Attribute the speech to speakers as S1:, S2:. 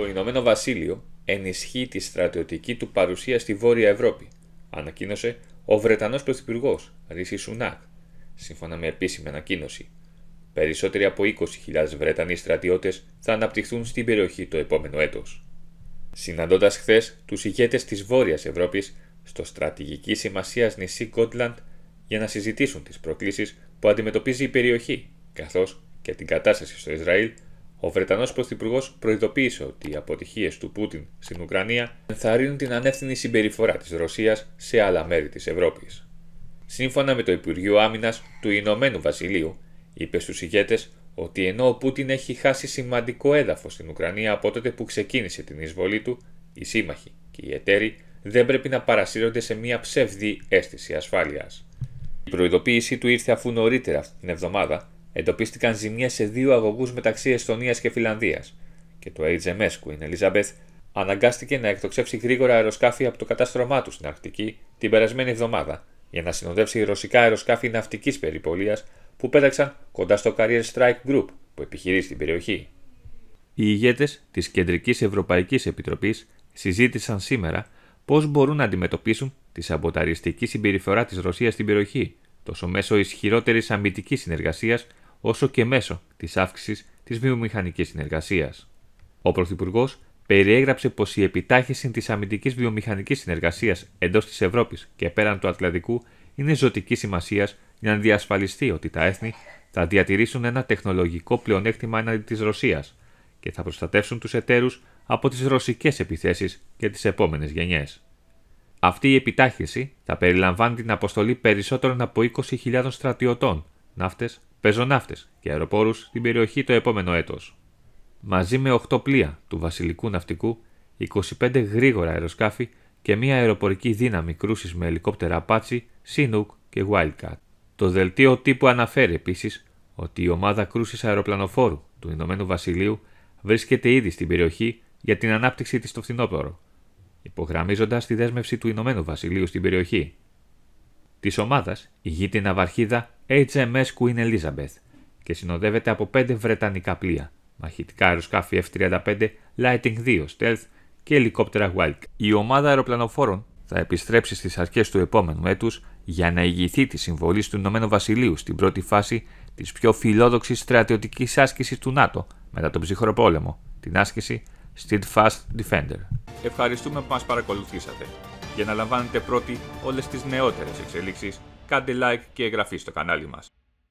S1: Το Ηνωμένο Βασίλειο ενισχύει τη στρατιωτική του παρουσία στη Βόρεια Ευρώπη, ανακοίνωσε ο Βρετανός Πρωθυπουργός Ρίση Σουνάκ, σύμφωνα με επίσημη ανακοίνωση. Περισσότεροι από 20.000 Βρετανοί στρατιώτες θα αναπτυχθούν στην περιοχή το επόμενο έτος. Συναντώντας χθες τους ηγέτες της Βόρειας Ευρώπης στο στρατηγική σημασία νησί Κότλαντ για να συζητήσουν τις προκλήσεις που αντιμετωπίζει η περιοχή, καθώς και την κατάσταση στο Ισραήλ ο Βρετανός Πρωθυπουργός προειδοποίησε ότι οι αποτυχίες του Πούτιν στην Ουκρανία ενθαρρύνουν την ανεύθυνη συμπεριφορά της Ρωσίας σε άλλα μέρη της Ευρώπης. Σύμφωνα με το Υπουργείο Άμυνας του Ηνωμένου Βασιλείου, είπε στους ηγέτες ότι ενώ ο Πούτιν έχει χάσει σημαντικό έδαφος στην Ουκρανία από τότε που ξεκίνησε την εισβολή του, οι σύμμαχοι και οι εταίροι δεν πρέπει να παρασύρονται σε μια ψευδή αίσθηση ασφάλειας. Η προειδοποίησή του ήρθε αφού νωρίτερα την εβδομάδα εντοπίστηκαν ζημιέ σε δύο αγωγούς μεταξύ Εστονίας και Φιλανδίας και το HMS Queen Elizabeth αναγκάστηκε να εκτοξεύσει γρήγορα αεροσκάφη από το κατάστρωμά του στην Αρκτική την περασμένη εβδομάδα για να συνοδεύσει ρωσικά αεροσκάφη ναυτικής περιπολίας που πέταξαν κοντά στο Carrier Strike Group που επιχειρεί στην περιοχή. Οι ηγέτες της Κεντρικής Ευρωπαϊκής Επιτροπής συζήτησαν σήμερα πώς μπορούν να αντιμετωπίσουν τη σαμποταριστική συμπεριφορά της Ρωσίας στην περιοχή, τόσο μέσω ισχυρότερης αμυντικής συνεργασίας όσο και μέσω της αύξησης της βιομηχανικής συνεργασίας. Ο Πρωθυπουργός περιέγραψε πως η επιτάχυνση της αμυντικής βιομηχανικής συνεργασίας εντός της Ευρώπης και πέραν του Ατλαντικού είναι ζωτική σημασίας για να διασφαλιστεί ότι τα έθνη θα διατηρήσουν ένα τεχνολογικό πλεονέκτημα έναντι της Ρωσίας και θα προστατεύσουν τους εταίρους από τις ρωσικές επιθέσεις και τις επόμενες γενιές. Αυτή η επιτάχυνση θα περιλαμβάνει την αποστολή περισσότερων από 20.000 στρατιωτών ναύτες, πεζοναύτε και αεροπόρους στην περιοχή το επόμενο έτος. Μαζί με 8 πλοία του Βασιλικού Ναυτικού, 25 γρήγορα αεροσκάφη και μια αεροπορική δύναμη κρούσης με ελικόπτερα Apache, Chinook και Wildcat. Το δελτίο τύπου αναφέρει επίσης ότι η ομάδα κρούσης αεροπλανοφόρου του Ηνωμένου Βασιλείου βρίσκεται ήδη στην περιοχή για την ανάπτυξή της στο φθινόπωρο, υπογραμμίζοντας τη δέσμευση του Ηνωμένου Βασιλείου στην περιοχή. Της ομάδας ηγείται η ναυαρχίδα HMS Queen Elizabeth και συνοδεύεται από 5 βρετανικά πλοία, μαχητικά αεροσκάφη F-35 Lightning 2 Stealth και ελικόπτερα Wildcat. Η ομάδα αεροπλανοφόρων θα επιστρέψει στις αρχές του επόμενου έτους για να ηγηθεί της συμβολής του Ηνωμένου Βασιλείου στην πρώτη φάση της πιο φιλόδοξης στρατιωτικής άσκησης του ΝΑΤΟ μετά τον ψυχρό πόλεμο, την άσκηση Steadfast Defender. Ευχαριστούμε που μας παρακολουθήσατε. Για να λαμβάνετε πρώτοι όλες τις νεότερες εξελίξεις κάντε like και εγγραφή στο κανάλι μας.